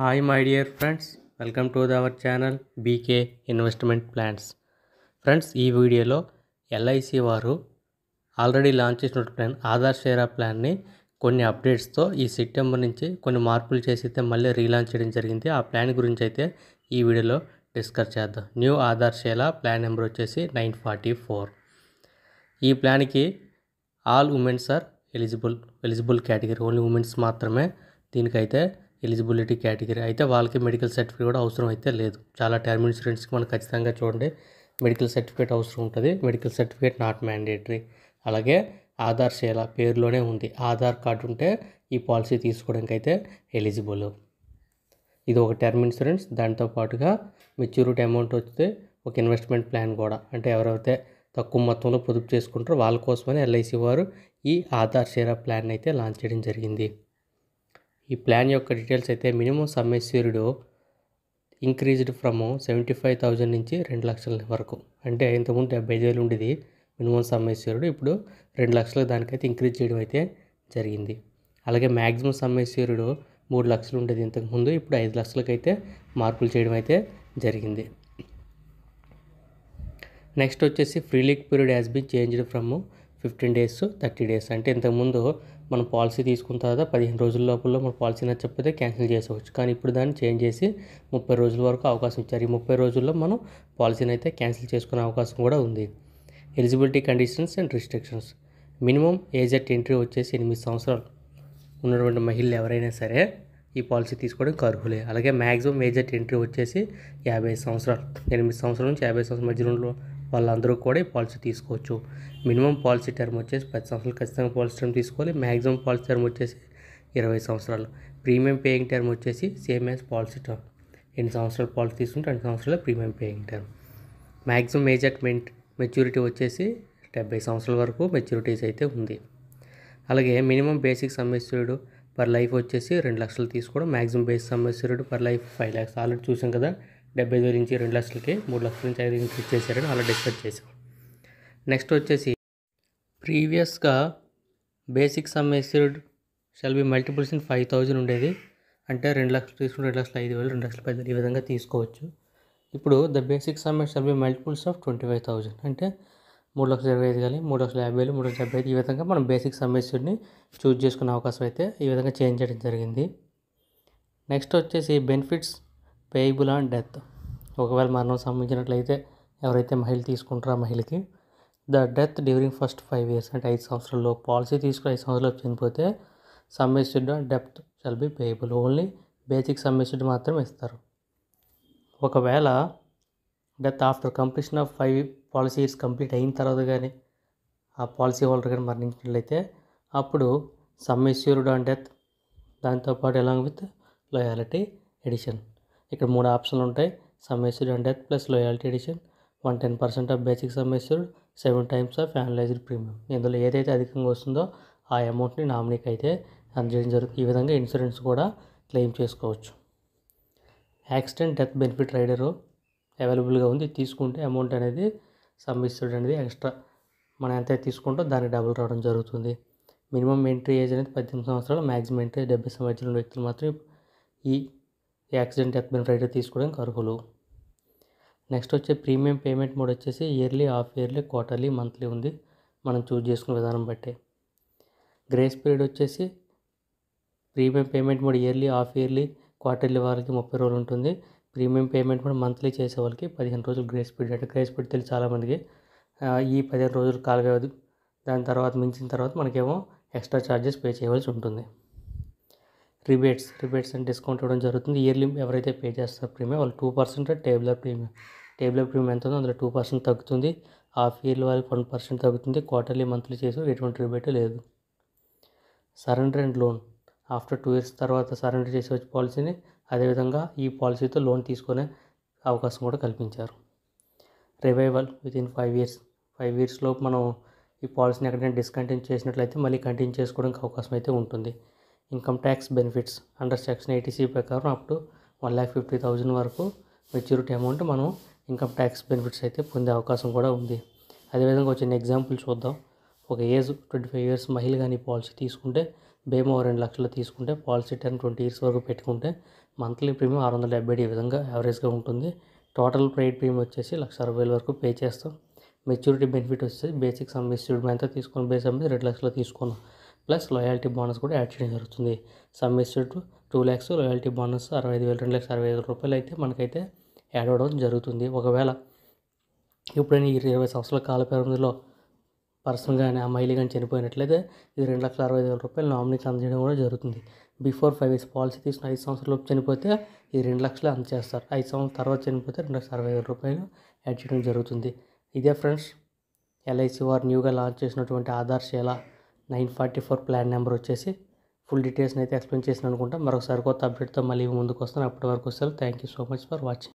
hi my dear friends welcome to our channel BK investment plans friends ఈ వీడియోలో LIC వారు already launch చేసిన plan Aadhaar Shila ప్లాన్ని కొన్ని అప్డేట్స్తో ఈ సెప్టెంబర్ నుంచి కొన్ని మార్పులు చేసి అయితే మళ్ళీ రీలాంచ్ చేయడం జరిగింది ఆ ప్లాన్ గురించి అయితే ఈ వీడియోలో డిస్కస్ చేద్దాం new Aadhaar Shila plan number వచ్చేసి నైన్ ఫార్టీ ఫోర్ ఈ ప్లాన్కి all womens are eligible eligible category only womens మాత్రమే దీనికైతే ఎలిజిబిలిటీ కేటగిరీ అయితే వాళ్ళకి మెడికల్ సర్టిఫికేట్ కూడా అవసరం అయితే లేదు చాలా టర్మ్ ఇన్సూరెన్స్కి మనం ఖచ్చితంగా చూడండి మెడికల్ సర్టిఫికేట్ అవసరం ఉంటుంది మెడికల్ సర్టిఫికేట్ నాట్ మ్యాండేటరీ అలాగే ఆధార్ సేల పేరులోనే ఉంది ఆధార్ కార్డు ఉంటే ఈ పాలసీ తీసుకోవడానికి అయితే ఎలిజిబుల్ ఇది ఒక టర్మ్ ఇన్సూరెన్స్ దాంతోపాటుగా మెచ్యూరిటీ అమౌంట్ వస్తే ఒక ఇన్వెస్ట్మెంట్ ప్లాన్ కూడా అంటే ఎవరైతే తక్కువ మొత్తంలో పొదుపు చేసుకుంటారో వాళ్ళ కోసమని ఎల్ఐసి వారు ఈ ఆధార్ షేర్ ప్లాన్ అయితే లాంచ్ చేయడం జరిగింది ఈ ప్లాన్ యొక్క డీటెయిల్స్ అయితే minimum sum increased from seventy five thousand నుంచి రెండు లక్షల వరకు అంటే ఇంతకుముందు డెబ్బై వేలు ఉండేది మినిమం సమ్ ఇప్పుడు రెండు లక్షలు దానికైతే ఇంక్రీజ్ చేయడం అయితే జరిగింది అలాగే మ్యాక్సిమం సమ్ మూడు లక్షలు ఉండేది ఇంతకుముందు ఇప్పుడు ఐదు లక్షలకైతే మార్పులు చేయడం అయితే జరిగింది నెక్స్ట్ వచ్చేసి free look period has been changed from fifteen days thirty days అంటే ఇంతకుముందు మనం పాలసీ తీసుకున్న తర్వాత పదిహేను రోజుల లోపల మన పాలసీ నచ్చకపోతే క్యాన్సిల్ చేసుకోవచ్చు కానీ ఇప్పుడు దాన్ని చేంజ్ చేసి ముప్పై రోజుల వరకు అవకాశం ఇచ్చారు ఈ ముప్పై రోజుల్లో మనం పాలసీని అయితే క్యాన్సిల్ చేసుకునే అవకాశం కూడా ఉంది eligibility conditions and restrictions minimum age at entry వచ్చేసి ఎనిమిది సంవత్సరాలు ఉన్నటువంటి మహిళలు ఎవరైనా సరే ఈ పాలసీ తీసుకోవడానికి అర్హులే అలాగే మ్యాక్సిమం ఏజ్ అట్ ఎంట్రీ వచ్చేసి యాభై సంవత్సరాలు ఎనిమిది సంవత్సరాల నుంచి యాభై సంవత్సరాల మధ్యలో వాళ్ళందరూ కూడా ఈ పాలసీ తీసుకోవచ్చు మినిమం పాలసీ టర్మ్ వచ్చేసి పది సంవత్సరాలు ఖచ్చితంగా పాలసీ టర్మ్ తీసుకోవాలి మ్యాక్సిమం పాలసీ టర్మ్ వచ్చేసి ఇరవై సంవత్సరాలు ప్రీమియం పేయింగ్ టర్మ్ వచ్చేసి సేమ్ యాజ్ పాలసీ టర్మ్ ఎన్ని సంవత్సరాలు పాలసీ తీసుకుంటే అన్ని సంవత్సరాలు premium paying term maximum age అట్మెంట్ మెచ్యూరిటీ వచ్చేసి డెబ్బై సంవత్సరాల వరకు మెచ్యూరిటీస్ అయితే ఉంది అలాగే మినిమం బేసిక్ సమస్యడు పర్ లైఫ్ వచ్చేసి రెండు లక్షలు తీసుకోవడం మ్యాక్సిమం బేసిక్ సమ్మేశ్వరుడు per life five lakhs already చూసాం కదా డెబ్బై ఐదు నుంచి రెండు లక్షలకి మూడు లక్షల నుంచి ఐదు ఇంక్రీజ్ చేశారని అలా డిస్కస్ చేసాం నెక్స్ట్ వచ్చేసి ప్రీవియస్గా basic sum assured shall be multiples in five thousand ఉండేది అంటే రెండు లక్షలు తీసుకుని రెండు లక్షల ఐదు వేలు రెండు లక్షల పది వేలు ఈ విధంగా తీసుకోవచ్చు ఇప్పుడు the basic sum shall be multiples of twenty five thousand అంటే మూడు లక్షల ఇరవై ఐదు కానీ మూడు లక్షల యాభై వేలు మూడు లక్షల డెబ్బై ఐదు ఈ విధంగా మనం బేసిక్ సమస్యని చూజ్ చేసుకునే అవకాశం అయితే ఈ విధంగా చేంజ్ చేయడం జరిగింది నెక్స్ట్ వచ్చేసి బెనిఫిట్స్ పేయబుల్ ఆన్ డెత్ ఒకవేళ మరణం సంబంధించినట్లయితే ఎవరైతే మహిళ తీసుకుంటారో ఆ మహిళకి the death during first five years అంటే ఐదు సంవత్సరాల్లో పాలసీ తీసుకుని ఐదు సంవత్సరాలు చనిపోతే ఆన్ డెప్త్ shall be payable only basic sum assured మాత్రమే ఇస్తారు ఒకవేళ death after completion of five policy years complete అయిన తర్వాత కానీ ఆ పాలసీ హోల్డర్ కానీ మరణించినట్లయితే అప్పుడు సమ్మెస్యూర్డ్ ఆన్ డెత్ దాంతోపాటు ఎలాంగ్ విత్ లయాలిటీ ఎడిషన్ ఇక్కడ మూడు ఆప్షన్లు ఉంటాయి sum and death plus loyalty addition one ten percent of basic some seven times of annualised premium ఇందులో ఏదైతే అధికంగా వస్తుందో ఆ అమౌంట్ని నామినీకి అయితే అందజేయడం జరుగుతుంది ఈ విధంగా ఇన్సూరెన్స్ కూడా క్లెయిమ్ చేసుకోవచ్చు యాక్సిడెంట్ డెత్ బెనిఫిట్ రైడరు అవైలబుల్గా ఉంది తీసుకుంటే అమౌంట్ అనేది సంభిస్తుడు అనేది ఎక్స్ట్రా మనం ఎంత తీసుకుంటో దానికి డబుల్ రావడం జరుగుతుంది మినిమం ఎంట్రీ ఏజ్ అనేది పద్దెనిమిది సంవత్సరాలు మ్యాక్సిమం ఎంట్రీ డెబ్బై సంవత్సరాల వ్యక్తులు మాత్రం ఈ యాక్సిడెంట్ డెత్ బెనిఫిట్ తీసుకోవడానికి అర్హులు నెక్స్ట్ వచ్చే ప్రీమియం పేమెంట్ మోడ్ వచ్చేసి yearly half yearly quarterly monthly ఉంది మనం చూజ్ చేసుకున్న విధానం బట్టి గ్రేస్ పీరియడ్ వచ్చేసి premium payment mode yearly half yearly quarterly వారికి ముప్పై రోజులు ఉంటుంది ప్రీమియం పేమెంట్ కూడా మంత్లీ చేసే వాళ్ళకి పదిహేను రోజులు గ్రేస్ పీరియడ్ అంటే గ్రేస్ పీరియడ్ తెలిసి చాలామందికి ఈ పదిహేను రోజులు కాదు దాని తర్వాత మించిన తర్వాత మనకేమో ఎక్స్ట్రా ఛార్జెస్ పే చేయవలసి ఉంటుంది రిబేట్స్ రిబేట్స్ అండ్ డిస్కౌంట్ ఇవ్వడం జరుగుతుంది ఇయర్లీ ఎవరైతే పే చేస్తారో ప్రీమియం వాళ్ళు two percent table premium table premium ఎంత ఉందో అందులో టూ పర్సెంట్ తగ్గుతుంది హాఫ్ ఇయర్లీ వాళ్ళకి వన్ పర్సెంట్ తగ్గుతుంది క్వార్టర్లీ మంత్లీ చేసి ఎటువంటి రిబేట్ లేదు surrender and loan after two years తర్వాత సరెండర్ చేసే వచ్చే పాలసీని అదేవిధంగా ఈ పాలసీతో లోన్ తీసుకునే అవకాశం కూడా కల్పించారు revival within five years five ఇయర్స్లో మనం ఈ పాలసీని ఎక్కడైనా డిస్కంటిన్యూ చేసినట్లయితే మళ్ళీ కంటిన్యూ చేసుకోవడానికి అవకాశం అయితే ఉంటుంది income tax benefits under section eighty C ప్రకారం up to one lakh fifty thousand వరకు మెచ్యూరిటీ అమౌంట్ మనం ఇన్కమ్ ట్యాక్స్ బెనిఫిట్స్ అయితే పొందే అవకాశం కూడా ఉంది అదేవిధంగా వచ్చిన ఎగ్జాంపుల్ చూద్దాం ఒక ఏజ్ ట్వంటీ ఫైవ్ ఇయర్స్ మహిళ కానీ పాలసీ తీసుకుంటే బీమా రెండు లక్షలు తీసుకుంటే పాలసీ టర్మ్ ట్వంటీ ఇయర్స్ వరకు పెట్టుకుంటే మంత్లీ ప్రీమియం ఆరు వందల డెబ్బై ఈ విధంగా యావరేజ్గా ఉంటుంది టోటల్ ప్రైడ్ ప్రీమియం వచ్చేసి లక్ష అరవై వేల వరకు పే చేస్తాం మెచ్యూరిటీ బెనిఫిట్ వచ్చేసి బేసిక్ సమ్ ఇన్స్టిట్యూట్ ఎంత తీసుకొని బేస్ అమ్మిది రెండు లక్షలు తీసుకున్నాం ప్లస్ లాయాలిటీ బోనస్ కూడా యాడ్ చేయడం జరుగుతుంది sum to two lakhs loyalty bonus అరవై ఐదు వేలు రెండు ల్యాక్స్ అరవై ఐదు రూపాయలు అయితే మనకైతే యాడ్ అవ్వడం జరుగుతుంది ఒకవేళ ఎప్పుడైనా ఇరవై సంవత్సరాల కాల పరిమితిలో పర్సన్ కానీ ఆ మహిళ కానీ చనిపోయినట్లయితే ఇది రెండు లక్షల అరవై వేల రూపాయలు నామినీకి అందజేయడం కూడా జరుగుతుంది బిఫోర్ ఫైవ్ ఇయర్స్ పాలసీ తీసుకుని ఐదు సంవత్సరాలలోపు చనిపోతే ఈ రెండు లక్షలు అందజేస్తారు ఐదు సంవత్సరాల తర్వాత చనిపోతే రెండు లక్షల అరవై వేల రూపాయలు యాడ్ చేయడం జరుగుతుంది ఇదే ఫ్రెండ్స్ ఎల్ఐసి వారు న్యూగా లాంచ్ చేసినటువంటి Aadhaar Shila nine forty four plan number వచ్చేసి ఫుల్ డీటెయిల్స్ అయితే ఎక్స్ప్లెయిన్ చేసిన అనుకుంటా మరొకసారి కొత్త అప్డేట్తో మళ్ళీ ముందుకు వస్తాను అప్పటి వరకు వస్తారు thank you so much for watching